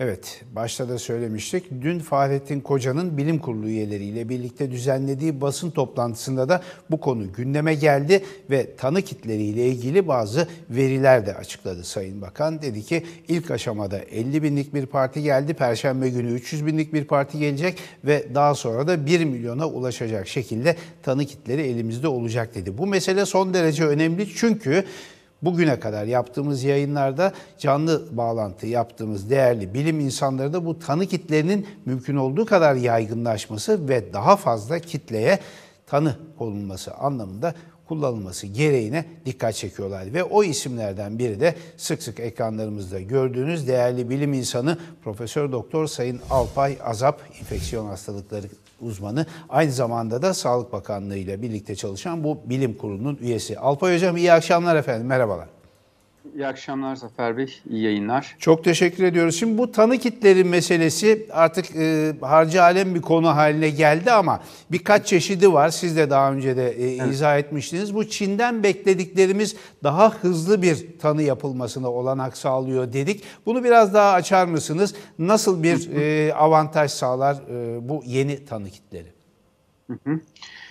Evet, başta da söylemiştik. Dün Fahrettin Koca'nın bilim kurulu üyeleriyle birlikte düzenlediği basın toplantısında da bu konu gündeme geldi ve tanı kitleriyle ilgili bazı veriler de açıkladı Sayın Bakan. Dedi ki ilk aşamada 50 binlik bir parti geldi, perşembe günü 300 binlik bir parti gelecek ve daha sonra da 1 milyona ulaşacak şekilde tanı kitleri elimizde olacak dedi. Bu mesele son derece önemli çünkü bugüne kadar yaptığımız yayınlarda canlı bağlantı yaptığımız değerli bilim insanları da bu tanı kitlerinin mümkün olduğu kadar yaygınlaşması ve daha fazla kitleye tanı olunması anlamında kullanılması gereğine dikkat çekiyorlar. Ve o isimlerden biri de sık sık ekranlarımızda gördüğünüz değerli bilim insanı Profesör Doktor Sayın Alpay Azap infeksiyon hastalıkları uzmanı. Aynı zamanda da Sağlık Bakanlığı ile birlikte çalışan bu bilim kurulunun üyesi. Alpay Hocam iyi akşamlar efendim merhabalar. İyi akşamlar Zafer Bey, iyi yayınlar. Çok teşekkür ediyoruz. Şimdi bu tanı kitleri meselesi artık e, harcı alem bir konu haline geldi ama birkaç çeşidi var. Siz de daha önce de e, evet. izah etmiştiniz. Bu Çin'den beklediklerimiz daha hızlı bir tanı yapılmasına olanak sağlıyor dedik. Bunu biraz daha açar mısınız? Nasıl bir e, avantaj sağlar e, bu yeni tanı kitleri? Hı hı.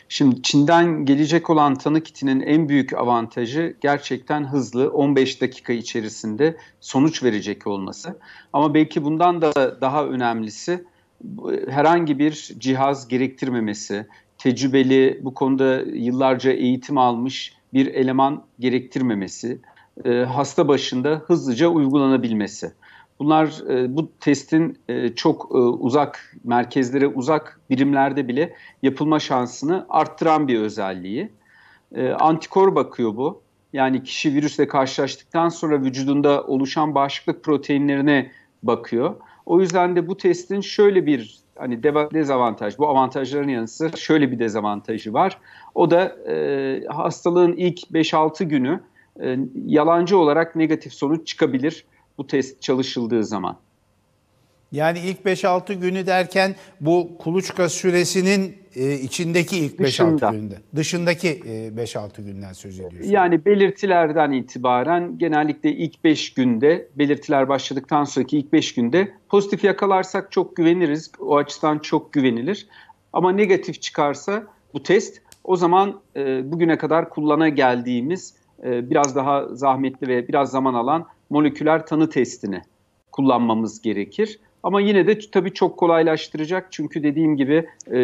Şimdi Çin'den gelecek olan tanı kitinin en büyük avantajı gerçekten hızlı 15 dakika içerisinde sonuç verecek olması. Ama belki bundan da daha önemlisi herhangi bir cihaz gerektirmemesi, tecrübeli bu konuda yıllarca eğitim almış bir eleman gerektirmemesi, e, hasta başında hızlıca uygulanabilmesi. Bunlar e, bu testin e, çok e, uzak merkezlere uzak birimlerde bile yapılma şansını arttıran bir özelliği. Antikor bakıyor bu. Yani kişi virüsle karşılaştıktan sonra vücudunda oluşan bağışıklık proteinlerine bakıyor. O yüzden de bu testin şöyle bir hani dezavantaj, bu avantajların yanı sıra şöyle bir dezavantajı var. O da e, hastalığın ilk 5-6 günü e, yalancı olarak negatif sonuç çıkabilir bu test çalışıldığı zaman. Yani ilk 5-6 günü derken bu kuluçka süresinin e, içindeki ilk 5-6 günde, dışındaki e, 5-6 günden söz ediyorsunuz. Yani belirtilerden itibaren genellikle ilk 5 günde, belirtiler başladıktan sonraki ilk 5 günde pozitif yakalarsak çok güveniriz, o açıdan çok güvenilir. Ama negatif çıkarsa bu test o zaman e, bugüne kadar kullana geldiğimiz e, biraz daha zahmetli ve biraz zaman alan moleküler tanı testini kullanmamız gerekir. Ama yine de tabii çok kolaylaştıracak çünkü dediğim gibi e,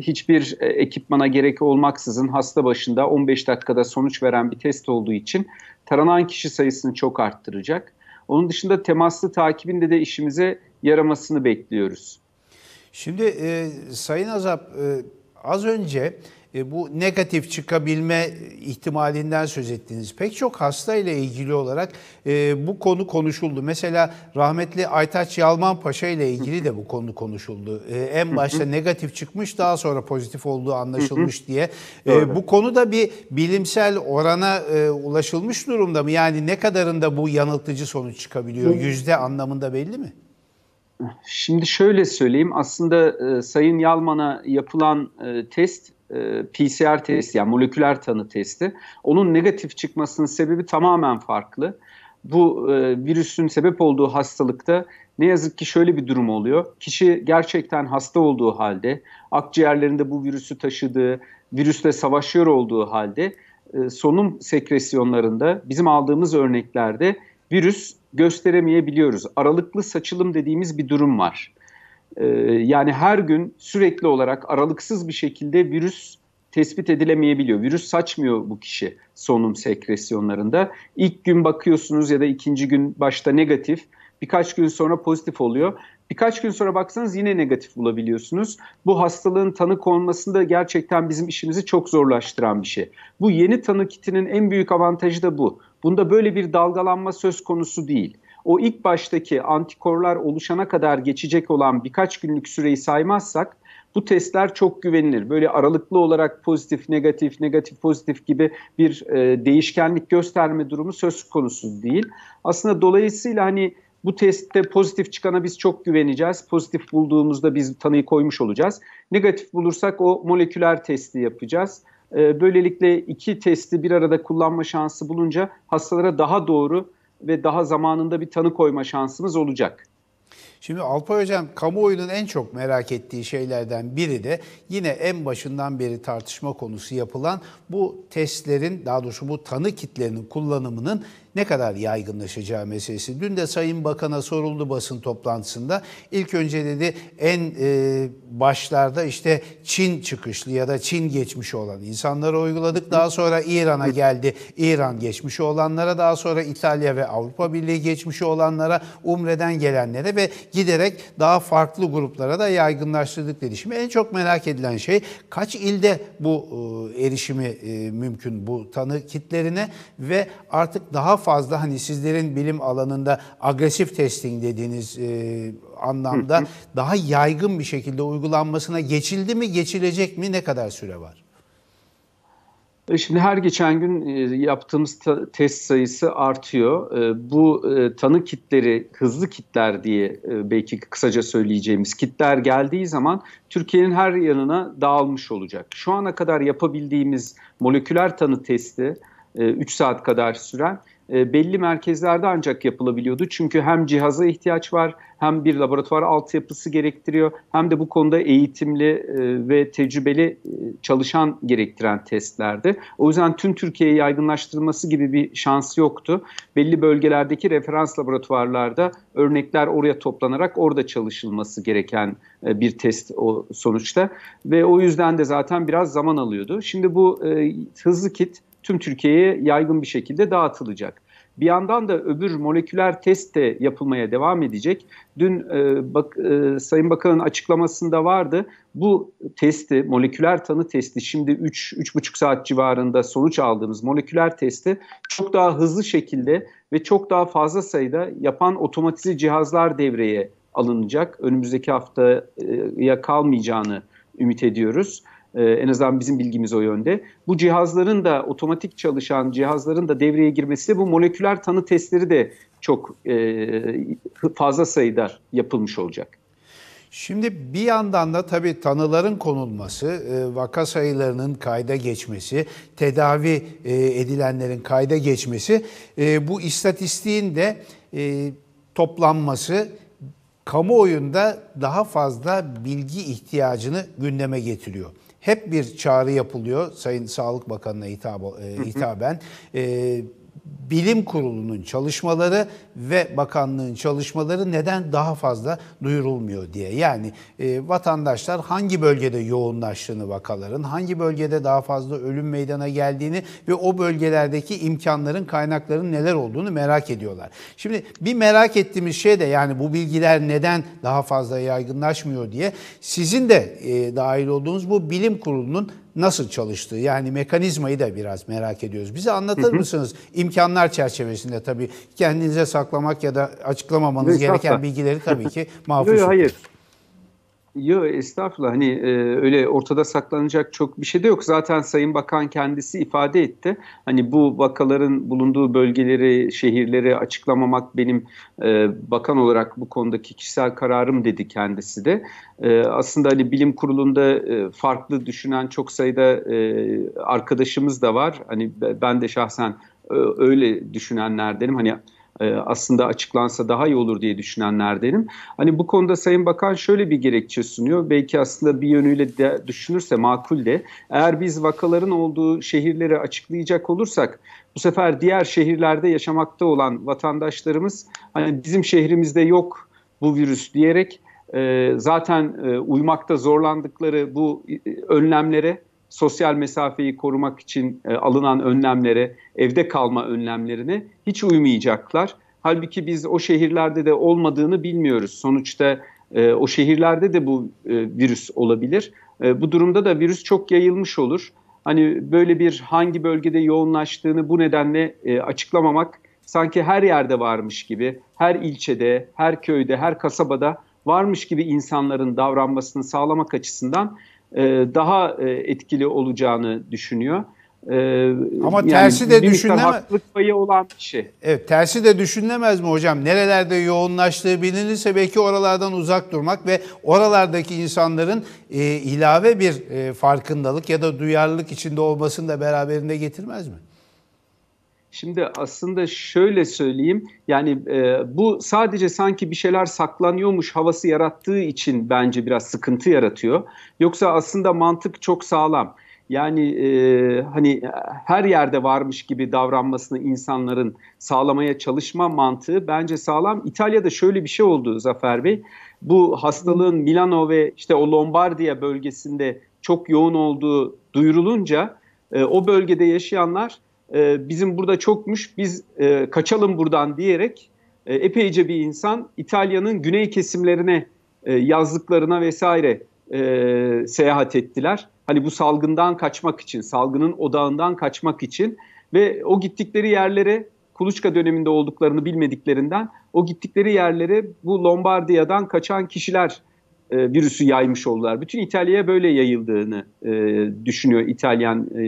hiçbir ekipmana gerek olmaksızın hasta başında 15 dakikada sonuç veren bir test olduğu için taranan kişi sayısını çok arttıracak. Onun dışında temaslı takibinde de işimize yaramasını bekliyoruz. Şimdi e, Sayın Azap e, az önce e, bu negatif çıkabilme ihtimalinden söz ettiniz. Pek çok hasta ile ilgili olarak e, bu konu konuşuldu. Mesela rahmetli Aytaç Yalman Paşa ile ilgili de bu konu konuşuldu. E, en başta negatif çıkmış daha sonra pozitif olduğu anlaşılmış diye. Bu konuda bir bilimsel orana ulaşılmış durumda mı? Yani ne kadarında bu yanıltıcı sonuç çıkabiliyor? Yüzde anlamında belli mi? Şimdi şöyle söyleyeyim aslında e, Sayın Yalman'a yapılan e, test e, PCR testi yani moleküler tanı testi onun negatif çıkmasının sebebi tamamen farklı. Bu e, virüsün sebep olduğu hastalıkta ne yazık ki şöyle bir durum oluyor. Kişi gerçekten hasta olduğu halde, akciğerlerinde bu virüsü taşıdığı, virüsle savaşıyor olduğu halde e, solunum sekresyonlarında bizim aldığımız örneklerde virüs gösteremeyebiliyoruz. Aralıklı saçılım dediğimiz bir durum var. Ee, yani her gün sürekli olarak aralıksız bir şekilde virüs tespit edilemeyebiliyor. Virüs saçmıyor bu kişi solunum sekresyonlarında. İlk gün bakıyorsunuz ya da ikinci gün başta negatif, birkaç gün sonra pozitif oluyor. Birkaç gün sonra baksanız yine negatif bulabiliyorsunuz. Bu hastalığın tanı konmasında gerçekten bizim işimizi çok zorlaştıran bir şey. Bu yeni tanı kitinin en büyük avantajı da bu. Bunda böyle bir dalgalanma söz konusu değil o ilk baştaki antikorlar oluşana kadar geçecek olan birkaç günlük süreyi saymazsak bu testler çok güvenilir. Böyle aralıklı olarak pozitif, negatif, negatif, pozitif gibi bir e, değişkenlik gösterme durumu söz konusu değil. Aslında dolayısıyla hani bu testte pozitif çıkana biz çok güveneceğiz. Pozitif bulduğumuzda biz tanıyı koymuş olacağız. Negatif bulursak o moleküler testi yapacağız. E, böylelikle iki testi bir arada kullanma şansı bulunca hastalara daha doğru ve daha zamanında bir tanı koyma şansımız olacak. Şimdi Alpay Hocam kamuoyunun en çok merak ettiği şeylerden biri de yine en başından beri tartışma konusu yapılan bu testlerin daha doğrusu bu tanı kitlerinin kullanımının ne kadar yaygınlaşacağı meselesi. Dün de Sayın Bakan'a soruldu basın toplantısında. İlk önce dedi en e, başlarda işte Çin çıkışlı ya da Çin geçmişi olan insanlara uyguladık. Daha sonra İran'a geldi. İran geçmişi olanlara, daha sonra İtalya ve Avrupa Birliği geçmişi olanlara, Umre'den gelenlere ve giderek daha farklı gruplara da yaygınlaştırdık dedi. Şimdi en çok merak edilen şey kaç ilde bu e, erişimi e, mümkün bu tanı kitlerine ve artık daha fazla hani sizlerin bilim alanında agresif testing dediğiniz e, anlamda daha yaygın bir şekilde uygulanmasına geçildi mi geçilecek mi ne kadar süre var? Şimdi her geçen gün e, yaptığımız test sayısı artıyor. E, bu e, tanı kitleri hızlı kitler diye belki kısaca söyleyeceğimiz kitler geldiği zaman Türkiye'nin her yanına dağılmış olacak. Şu ana kadar yapabildiğimiz moleküler tanı testi 3 saat kadar süren ee, belli merkezlerde ancak yapılabiliyordu. Çünkü hem cihaza ihtiyaç var hem bir laboratuvar altyapısı gerektiriyor hem de bu konuda eğitimli e, ve tecrübeli e, çalışan gerektiren testlerdi. O yüzden tüm Türkiye'ye yaygınlaştırılması gibi bir şans yoktu. Belli bölgelerdeki referans laboratuvarlarda örnekler oraya toplanarak orada çalışılması gereken e, bir test o sonuçta ve o yüzden de zaten biraz zaman alıyordu. Şimdi bu hızlı kit tüm Türkiye'ye yaygın bir şekilde dağıtılacak. Bir yandan da öbür moleküler test de yapılmaya devam edecek. Dün e, bak, e, Sayın Bakan'ın açıklamasında vardı. Bu testi, moleküler tanı testi şimdi 3-3,5 saat civarında sonuç aldığımız moleküler testi çok daha hızlı şekilde ve çok daha fazla sayıda yapan otomatize cihazlar devreye alınacak. Önümüzdeki haftaya kalmayacağını ümit ediyoruz. Ee, en azından bizim bilgimiz o yönde. Bu cihazların da otomatik çalışan cihazların da devreye girmesi bu moleküler tanı testleri de çok e, fazla sayıda yapılmış olacak. Şimdi bir yandan da tabii tanıların konulması, e, vaka sayılarının kayda geçmesi, tedavi e, edilenlerin kayda geçmesi, e, bu istatistiğin de toplanması kamuoyunda daha fazla bilgi ihtiyacını gündeme getiriyor. Hep bir çağrı yapılıyor Sayın Sağlık Bakanı'na hitap, e, hitaben. E, bilim kurulunun çalışmaları ve bakanlığın çalışmaları neden daha fazla duyurulmuyor diye. Yani e, vatandaşlar hangi bölgede yoğunlaştığını vakaların, hangi bölgede daha fazla ölüm meydana geldiğini ve o bölgelerdeki imkanların, kaynakların neler olduğunu merak ediyorlar. Şimdi bir merak ettiğimiz şey de yani bu bilgiler neden daha fazla yaygınlaşmıyor diye sizin de e, dahil olduğunuz bu bilim kurulunun nasıl çalıştığı yani mekanizmayı da biraz merak ediyoruz. Bize anlatır hı hı. mısınız imkanlar çerçevesinde tabii kendinize saklamak ya da açıklamamanız Yok, gereken hatta. bilgileri tabii ki mahfuz. Yok hayır. Yok estağfurullah hani e, öyle ortada saklanacak çok bir şey de yok. Zaten Sayın Bakan kendisi ifade etti. Hani bu vakaların bulunduğu bölgeleri, şehirleri açıklamamak benim e, bakan olarak bu konudaki kişisel kararım dedi kendisi de. E, aslında hani bilim kurulunda e, farklı düşünen çok sayıda e, arkadaşımız da var. Hani ben de şahsen e, öyle düşünenlerdenim. Hani e, aslında açıklansa daha iyi olur diye düşünenlerdenim. Hani bu konuda Sayın Bakan şöyle bir gerekçe sunuyor. Belki aslında bir yönüyle de düşünürse makul de. Eğer biz vakaların olduğu şehirleri açıklayacak olursak bu sefer diğer şehirlerde yaşamakta olan vatandaşlarımız hani bizim şehrimizde yok bu virüs diyerek e, zaten e, uymakta zorlandıkları bu önlemlere sosyal mesafeyi korumak için e, alınan önlemlere, evde kalma önlemlerine hiç uymayacaklar. Halbuki biz o şehirlerde de olmadığını bilmiyoruz. Sonuçta e, o şehirlerde de bu e, virüs olabilir. E, bu durumda da virüs çok yayılmış olur. Hani böyle bir hangi bölgede yoğunlaştığını bu nedenle e, açıklamamak sanki her yerde varmış gibi, her ilçede, her köyde, her kasabada varmış gibi insanların davranmasını sağlamak açısından e, daha e, etkili olacağını düşünüyor. E, Ama yani tersi de düşünülemez. Haklılık payı olan bir şey. Evet tersi de düşünülemez mi hocam? Nerelerde yoğunlaştığı bilinirse belki oralardan uzak durmak ve oralardaki insanların e, ilave bir e, farkındalık ya da duyarlılık içinde olmasını da beraberinde getirmez mi? Şimdi aslında şöyle söyleyeyim yani e, bu sadece sanki bir şeyler saklanıyormuş havası yarattığı için bence biraz sıkıntı yaratıyor. Yoksa aslında mantık çok sağlam. Yani e, hani her yerde varmış gibi davranmasını insanların sağlamaya çalışma mantığı bence sağlam. İtalya'da şöyle bir şey oldu Zafer Bey. Bu hastalığın Milano ve işte o Lombardiya bölgesinde çok yoğun olduğu duyurulunca e, o bölgede yaşayanlar e, bizim burada çokmuş biz e, kaçalım buradan diyerek e, epeyce bir insan İtalya'nın güney kesimlerine e, yazlıklarına vesaire e, seyahat ettiler. Hani bu salgından kaçmak için, salgının odağından kaçmak için ve o gittikleri yerlere kuluçka döneminde olduklarını bilmediklerinden o gittikleri yerlere bu Lombardiya'dan kaçan kişiler e, virüsü yaymış oldular. Bütün İtalya'ya böyle yayıldığını e, düşünüyor İtalyan e,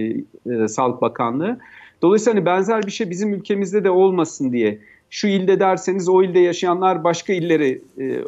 e, Sağlık Bakanlığı. Dolayısıyla hani benzer bir şey bizim ülkemizde de olmasın diye şu ilde derseniz o ilde yaşayanlar başka illere e,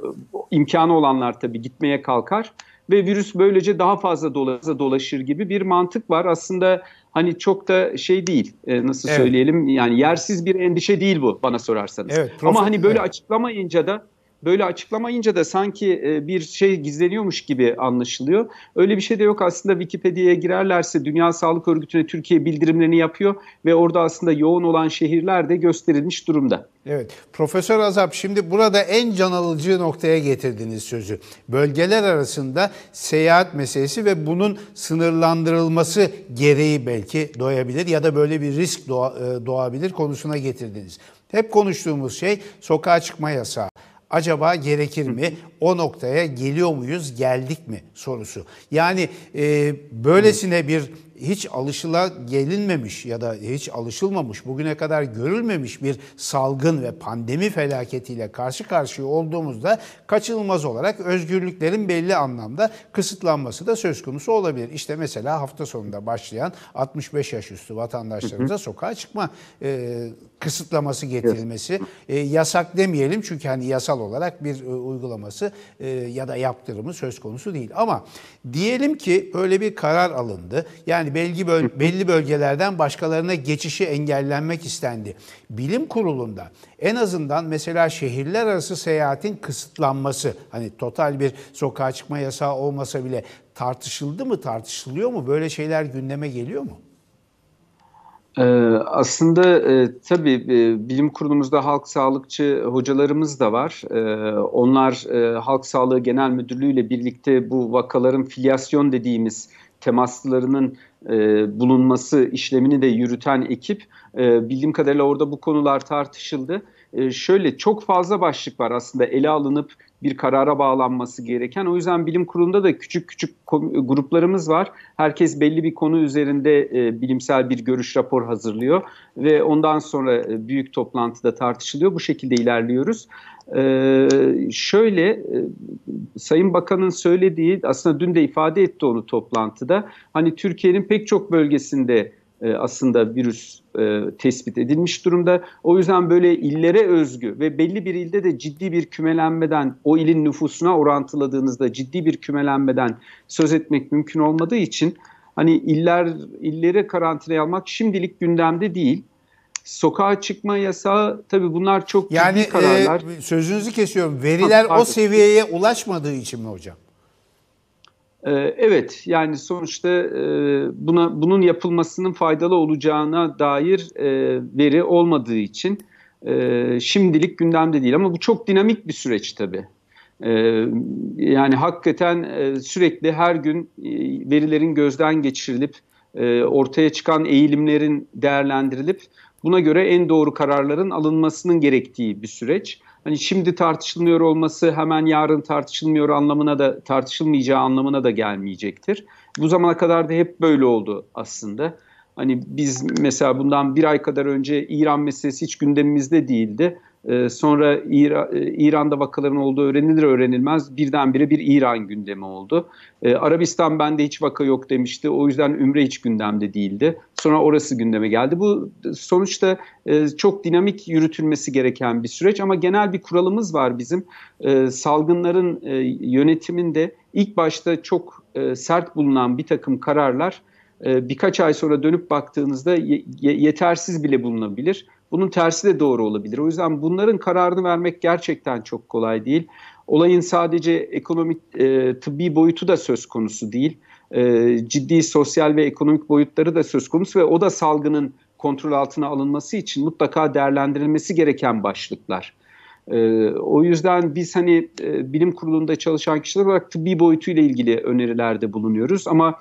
imkanı olanlar tabii gitmeye kalkar ve virüs böylece daha fazla dolaşır gibi bir mantık var. Aslında hani çok da şey değil e, nasıl evet. söyleyelim yani yersiz bir endişe değil bu bana sorarsanız. Evet, Ama hani böyle evet. açıklamayınca da böyle açıklamayınca da sanki e, bir şey gizleniyormuş gibi anlaşılıyor. Öyle bir şey de yok aslında Wikipedia'ya girerlerse Dünya Sağlık Örgütü'ne Türkiye bildirimlerini yapıyor ve orada aslında yoğun olan şehirler de gösterilmiş durumda. Evet Profesör Azap şimdi burada en can alıcı noktaya getirdiğiniz sözü. Bölgeler arasında seyahat meselesi ve bunun sınırlandırılması gereği belki doyabilir ya da böyle bir risk doğa, e, doğabilir konusuna getirdiniz. Hep konuştuğumuz şey sokağa çıkma yasağı. Acaba gerekir mi? O noktaya geliyor muyuz? Geldik mi? sorusu. Yani e, böylesine bir hiç alışıla gelinmemiş ya da hiç alışılmamış, bugüne kadar görülmemiş bir salgın ve pandemi felaketiyle karşı karşıya olduğumuzda kaçınılmaz olarak özgürlüklerin belli anlamda kısıtlanması da söz konusu olabilir. İşte mesela hafta sonunda başlayan 65 yaş üstü vatandaşlarımıza sokağa çıkma e, kısıtlaması getirilmesi e, yasak demeyelim çünkü hani yasal olarak bir e, uygulaması e, ya da yaptırımı söz konusu değil. Ama diyelim ki böyle bir karar alındı. Yani yani belli, böl belli bölgelerden başkalarına geçişi engellenmek istendi. Bilim kurulunda en azından mesela şehirler arası seyahatin kısıtlanması hani total bir sokağa çıkma yasağı olmasa bile tartışıldı mı tartışılıyor mu böyle şeyler gündeme geliyor mu? Ee, aslında e, tabii e, bilim kurulumuzda halk sağlıkçı hocalarımız da var. E, onlar e, Halk Sağlığı Genel Müdürlüğü ile birlikte bu vakaların filyasyon dediğimiz temaslarının e, bulunması işlemini de yürüten ekip e, bildiğim kadarıyla orada bu konular tartışıldı. Ee, şöyle çok fazla başlık var aslında ele alınıp bir karara bağlanması gereken. O yüzden bilim kurulunda da küçük küçük gruplarımız var. Herkes belli bir konu üzerinde e, bilimsel bir görüş rapor hazırlıyor ve ondan sonra e, büyük toplantıda tartışılıyor. Bu şekilde ilerliyoruz. Ee, e, şöyle Sayın Bakan'ın söylediği aslında dün de ifade etti onu toplantıda. Hani Türkiye'nin pek çok bölgesinde e, aslında virüs e, tespit edilmiş durumda. O yüzden böyle illere özgü ve belli bir ilde de ciddi bir kümelenmeden o ilin nüfusuna orantıladığınızda ciddi bir kümelenmeden söz etmek mümkün olmadığı için hani iller illere karantinaya almak şimdilik gündemde değil. Sokağa çıkma yasağı tabii bunlar çok yani, ciddi kararlar. Yani e, sözünüzü kesiyorum. Veriler ha, o seviyeye ulaşmadığı için mi hocam? Ee, evet yani sonuçta e, buna bunun yapılmasının faydalı olacağına dair e, veri olmadığı için e, şimdilik gündemde değil ama bu çok dinamik bir süreç tabii. yani hakikaten sürekli her gün verilerin gözden geçirilip ortaya çıkan eğilimlerin değerlendirilip buna göre en doğru kararların alınmasının gerektiği bir süreç hani şimdi tartışılmıyor olması hemen yarın tartışılmıyor anlamına da tartışılmayacağı anlamına da gelmeyecektir. Bu zamana kadar da hep böyle oldu aslında. Hani biz mesela bundan bir ay kadar önce İran meselesi hiç gündemimizde değildi. Ee, sonra e, İran'da vakaların olduğu öğrenilir öğrenilmez birdenbire bir İran gündemi oldu. E, Arabistan bende hiç vaka yok demişti. O yüzden Ümre hiç gündemde değildi. Sonra orası gündeme geldi. Bu sonuçta e, çok dinamik yürütülmesi gereken bir süreç ama genel bir kuralımız var bizim. Ee, salgınların e, yönetiminde ilk başta çok sert bulunan bir takım kararlar birkaç ay sonra dönüp baktığınızda yetersiz bile bulunabilir. Bunun tersi de doğru olabilir. O yüzden bunların kararını vermek gerçekten çok kolay değil. Olayın sadece ekonomik, e, tıbbi boyutu da söz konusu değil. E, ciddi sosyal ve ekonomik boyutları da söz konusu ve o da salgının kontrol altına alınması için mutlaka değerlendirilmesi gereken başlıklar. E, o yüzden biz hani e, bilim kurulunda çalışan kişiler olarak tıbbi boyutuyla ilgili önerilerde bulunuyoruz ama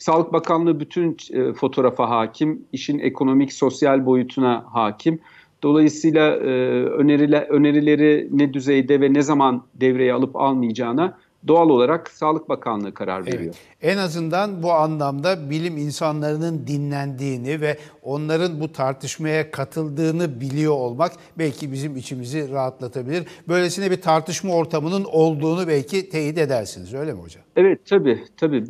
Sağlık Bakanlığı bütün e, fotoğrafa hakim, işin ekonomik, sosyal boyutuna hakim. Dolayısıyla e, önerile, önerileri ne düzeyde ve ne zaman devreye alıp almayacağına doğal olarak Sağlık Bakanlığı karar veriyor. Evet. En azından bu anlamda bilim insanlarının dinlendiğini ve onların bu tartışmaya katıldığını biliyor olmak belki bizim içimizi rahatlatabilir. Böylesine bir tartışma ortamının olduğunu belki teyit edersiniz öyle mi hocam? Evet tabii tabii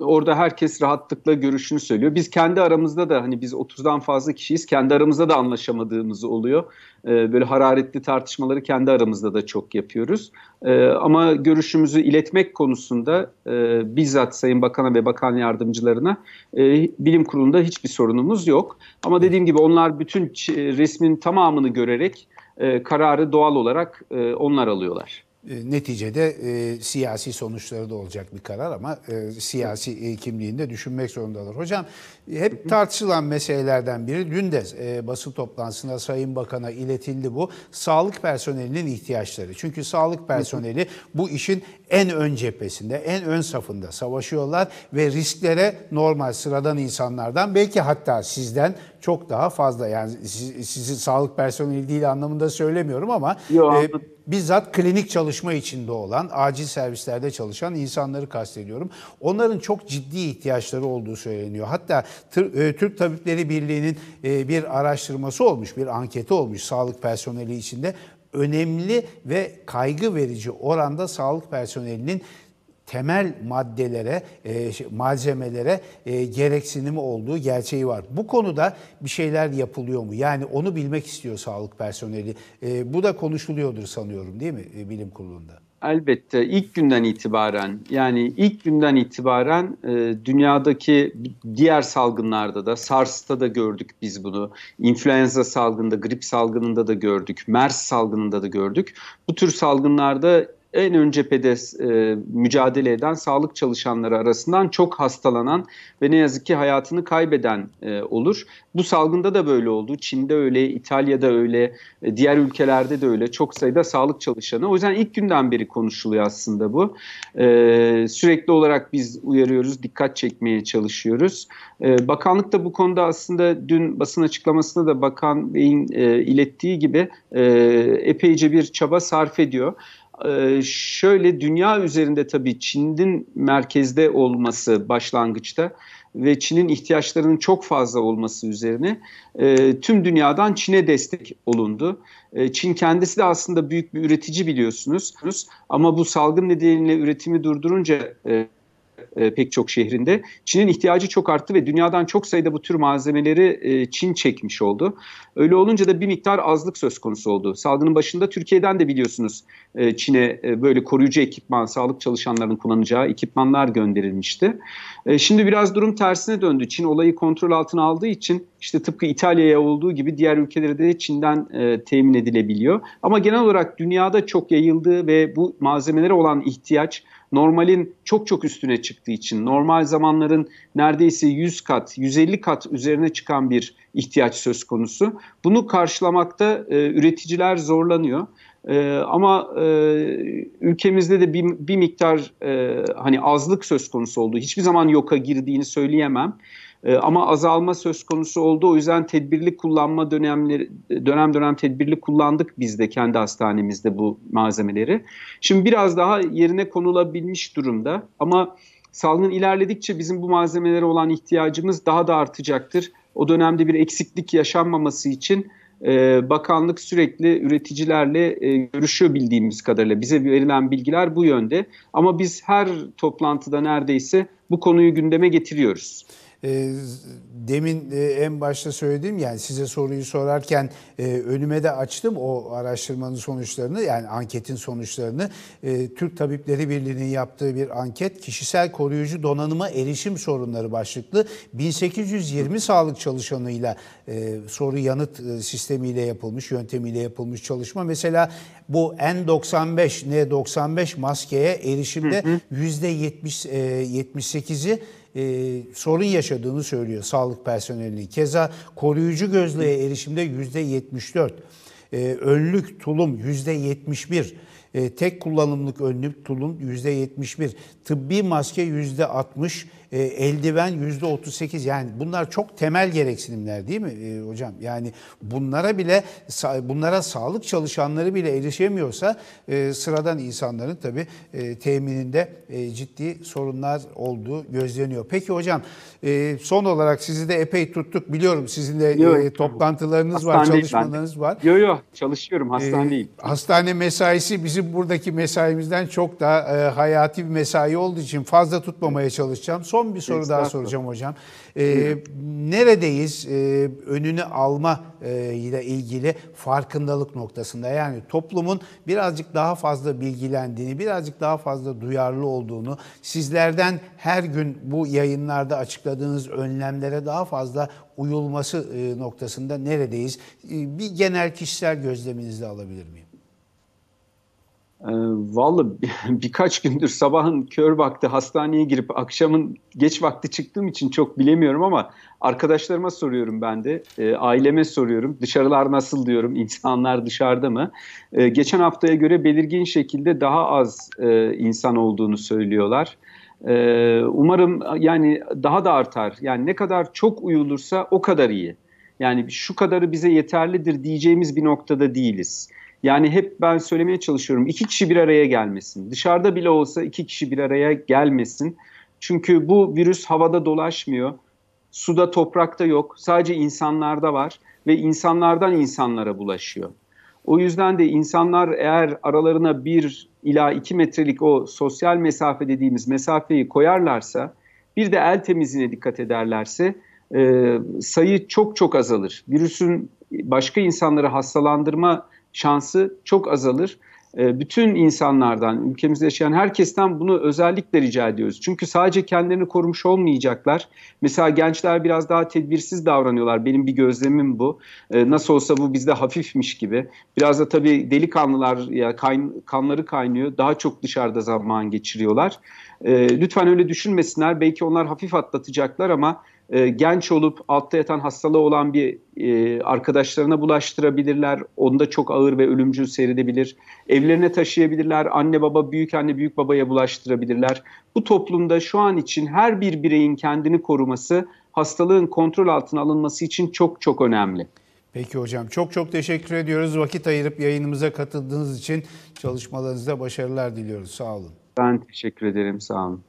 orada herkes rahatlıkla görüşünü söylüyor. Biz kendi aramızda da hani biz 30'dan fazla kişiyiz. Kendi aramızda da anlaşamadığımız oluyor. Ee, böyle hararetli tartışmaları kendi aramızda da çok yapıyoruz. Ee, ama görüşümüzü iletmek konusunda e, bizzat Sayın Bakan'a ve Bakan Yardımcılarına e, bilim kurulunda hiçbir sorunumuz yok. Ama dediğim gibi onlar bütün resmin tamamını görerek e, kararı doğal olarak e, onlar alıyorlar. E, neticede e, siyasi sonuçları da olacak bir karar ama e, siyasi e, kimliğinde düşünmek zorundalar. Hocam hep tartışılan meselelerden biri. Dün de e, basın toplantısında Sayın Bakan'a iletildi bu. Sağlık personelinin ihtiyaçları. Çünkü sağlık personeli bu işin en ön cephesinde, en ön safında savaşıyorlar ve risklere normal sıradan insanlardan belki hatta sizden çok daha fazla yani siz, sizin sağlık personeli değil anlamında söylemiyorum ama e, bizzat klinik çalışma içinde olan, acil servislerde çalışan insanları kastediyorum. Onların çok ciddi ihtiyaçları olduğu söyleniyor. Hatta e, Türk Tabipleri Birliği'nin e, bir araştırması olmuş, bir anketi olmuş sağlık personeli içinde. Önemli ve kaygı verici oranda sağlık personelinin temel maddelere, e, şey, malzemelere gereksinimi olduğu gerçeği var. Bu konuda bir şeyler yapılıyor mu? Yani onu bilmek istiyor sağlık personeli. bu da konuşuluyordur sanıyorum değil mi bilim kurulunda? Elbette ilk günden itibaren yani ilk günden itibaren e, dünyadaki diğer salgınlarda da SARS'ta da gördük biz bunu. influenza salgında, grip salgınında da gördük, MERS salgınında da gördük. Bu tür salgınlarda en ön cephede e, mücadele eden sağlık çalışanları arasından çok hastalanan ve ne yazık ki hayatını kaybeden e, olur. Bu salgında da böyle oldu. Çin'de öyle, İtalya'da öyle, e, diğer ülkelerde de öyle çok sayıda sağlık çalışanı. O yüzden ilk günden beri konuşuluyor aslında bu. E, sürekli olarak biz uyarıyoruz, dikkat çekmeye çalışıyoruz. E, bakanlık da bu konuda aslında dün basın açıklamasında da Bakan Bey'in e, ilettiği gibi e, epeyce bir çaba sarf ediyor. Ee, şöyle dünya üzerinde tabii Çin'in merkezde olması başlangıçta ve Çin'in ihtiyaçlarının çok fazla olması üzerine e, tüm dünyadan Çin'e destek olundu. E, Çin kendisi de aslında büyük bir üretici biliyorsunuz ama bu salgın nedeniyle üretimi durdurunca e, e, pek çok şehrinde. Çin'in ihtiyacı çok arttı ve dünyadan çok sayıda bu tür malzemeleri e, Çin çekmiş oldu. Öyle olunca da bir miktar azlık söz konusu oldu. Salgının başında Türkiye'den de biliyorsunuz e, Çin'e e, böyle koruyucu ekipman, sağlık çalışanlarının kullanacağı ekipmanlar gönderilmişti. E, şimdi biraz durum tersine döndü. Çin olayı kontrol altına aldığı için işte tıpkı İtalya'ya olduğu gibi diğer ülkelere de Çin'den e, temin edilebiliyor. Ama genel olarak dünyada çok yayıldığı ve bu malzemelere olan ihtiyaç normalin çok çok üstüne çıktığı için normal zamanların neredeyse 100 kat, 150 kat üzerine çıkan bir ihtiyaç söz konusu. Bunu karşılamakta e, üreticiler zorlanıyor. E, ama e, ülkemizde de bir, bir miktar e, hani azlık söz konusu olduğu, hiçbir zaman yoka girdiğini söyleyemem. E, ama azalma söz konusu oldu. O yüzden tedbirli kullanma dönemleri dönem dönem tedbirli kullandık biz de kendi hastanemizde bu malzemeleri. Şimdi biraz daha yerine konulabilmiş durumda ama salgın ilerledikçe bizim bu malzemelere olan ihtiyacımız daha da artacaktır. O dönemde bir eksiklik yaşanmaması için e, bakanlık sürekli üreticilerle e, görüşüyor bildiğimiz kadarıyla. Bize verilen bilgiler bu yönde ama biz her toplantıda neredeyse bu konuyu gündeme getiriyoruz. Ee, demin e, en başta söylediğim yani size soruyu sorarken e, önüme de açtım o araştırmanın sonuçlarını yani anketin sonuçlarını. E, Türk Tabipleri Birliği'nin yaptığı bir anket kişisel koruyucu donanıma erişim sorunları başlıklı 1820 sağlık çalışanıyla soru yanıt sistemiyle yapılmış, yöntemiyle yapılmış çalışma. Mesela bu N95, N95 maskeye erişimde %70 78'i e, sorun yaşadığını söylüyor sağlık personelinin. Keza koruyucu gözlüğe erişimde %74, e, önlük tulum %71, e, tek kullanımlık önlük tulum %71, tıbbi maske %60, e, eldiven yüzde 38 yani bunlar çok temel gereksinimler değil mi e, hocam? Yani bunlara bile bunlara sağlık çalışanları bile erişemiyorsa e, sıradan insanların tabi e, temininde e, ciddi sorunlar olduğu gözleniyor. Peki hocam e, son olarak sizi de epey tuttuk biliyorum sizin de yo, e, toplantılarınız var çalışmalarınız var. Yok yok çalışıyorum hastane e, Hastane mesaisi bizim buradaki mesaimizden çok daha e, hayati bir mesai olduğu için fazla tutmamaya çalışacağım. Son Son bir soru daha soracağım hocam. Ee, neredeyiz ee, önünü alma e, ile ilgili farkındalık noktasında? Yani toplumun birazcık daha fazla bilgilendiğini, birazcık daha fazla duyarlı olduğunu, sizlerden her gün bu yayınlarda açıkladığınız önlemlere daha fazla uyulması e, noktasında neredeyiz? E, bir genel kişisel gözleminizi alabilir miyim? Ee, vallahi birkaç gündür sabahın kör vakti hastaneye girip akşamın geç vakti çıktığım için çok bilemiyorum ama arkadaşlarıma soruyorum ben de. Ee, aileme soruyorum. Dışarılar nasıl diyorum. insanlar dışarıda mı? Ee, geçen haftaya göre belirgin şekilde daha az e, insan olduğunu söylüyorlar. umarım yani daha da artar. Yani ne kadar çok uyulursa o kadar iyi. Yani şu kadarı bize yeterlidir diyeceğimiz bir noktada değiliz. Yani hep ben söylemeye çalışıyorum iki kişi bir araya gelmesin. Dışarıda bile olsa iki kişi bir araya gelmesin. Çünkü bu virüs havada dolaşmıyor. Suda, toprakta yok. Sadece insanlarda var ve insanlardan insanlara bulaşıyor. O yüzden de insanlar eğer aralarına bir ila iki metrelik o sosyal mesafe dediğimiz mesafeyi koyarlarsa bir de el temizliğine dikkat ederlerse e, sayı çok çok azalır. Virüsün başka insanları hastalandırma şansı çok azalır. Ee, bütün insanlardan, ülkemizde yaşayan herkesten bunu özellikle rica ediyoruz. Çünkü sadece kendilerini korumuş olmayacaklar. Mesela gençler biraz daha tedbirsiz davranıyorlar. Benim bir gözlemim bu. Ee, nasıl olsa bu bizde hafifmiş gibi. Biraz da tabii delikanlılar ya kanları kaynıyor. Daha çok dışarıda zaman geçiriyorlar. Ee, lütfen öyle düşünmesinler. Belki onlar hafif atlatacaklar ama e, genç olup altta yatan hastalığı olan bir e, arkadaşlarına bulaştırabilirler. onu da çok ağır ve ölümcül seyredebilir. Evlerine taşıyabilirler. Anne baba, büyük anne, büyük babaya bulaştırabilirler. Bu toplumda şu an için her bir bireyin kendini koruması hastalığın kontrol altına alınması için çok çok önemli. Peki hocam çok çok teşekkür ediyoruz. Vakit ayırıp yayınımıza katıldığınız için çalışmalarınızda başarılar diliyoruz. Sağ olun. Ben teşekkür ederim. Sağ olun.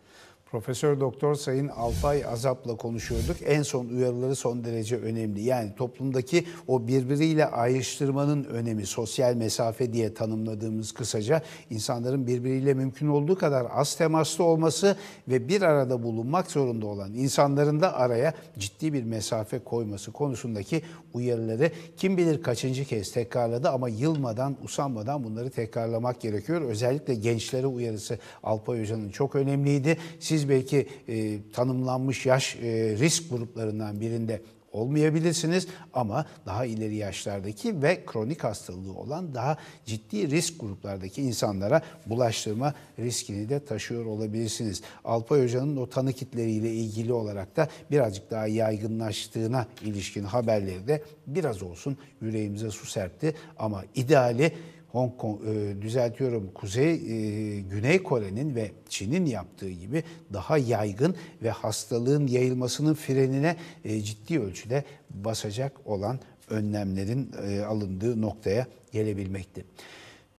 Profesör Doktor Sayın Alpay Azap'la konuşuyorduk. En son uyarıları son derece önemli. Yani toplumdaki o birbiriyle ayrıştırmanın önemi, sosyal mesafe diye tanımladığımız kısaca insanların birbiriyle mümkün olduğu kadar az temaslı olması ve bir arada bulunmak zorunda olan insanların da araya ciddi bir mesafe koyması konusundaki uyarıları kim bilir kaçıncı kez tekrarladı ama yılmadan, usanmadan bunları tekrarlamak gerekiyor. Özellikle gençlere uyarısı Alpay Hoca'nın çok önemliydi. Siz siz belki e, tanımlanmış yaş e, risk gruplarından birinde olmayabilirsiniz ama daha ileri yaşlardaki ve kronik hastalığı olan daha ciddi risk gruplardaki insanlara bulaştırma riskini de taşıyor olabilirsiniz. Alpay Hoca'nın o tanı kitleriyle ilgili olarak da birazcık daha yaygınlaştığına ilişkin haberleri de biraz olsun yüreğimize su serpti ama ideali Hong Kong e, düzeltiyorum Kuzey e, Güney Kore'nin ve Çin'in yaptığı gibi daha yaygın ve hastalığın yayılmasının frenine e, ciddi ölçüde basacak olan önlemlerin e, alındığı noktaya gelebilmekti.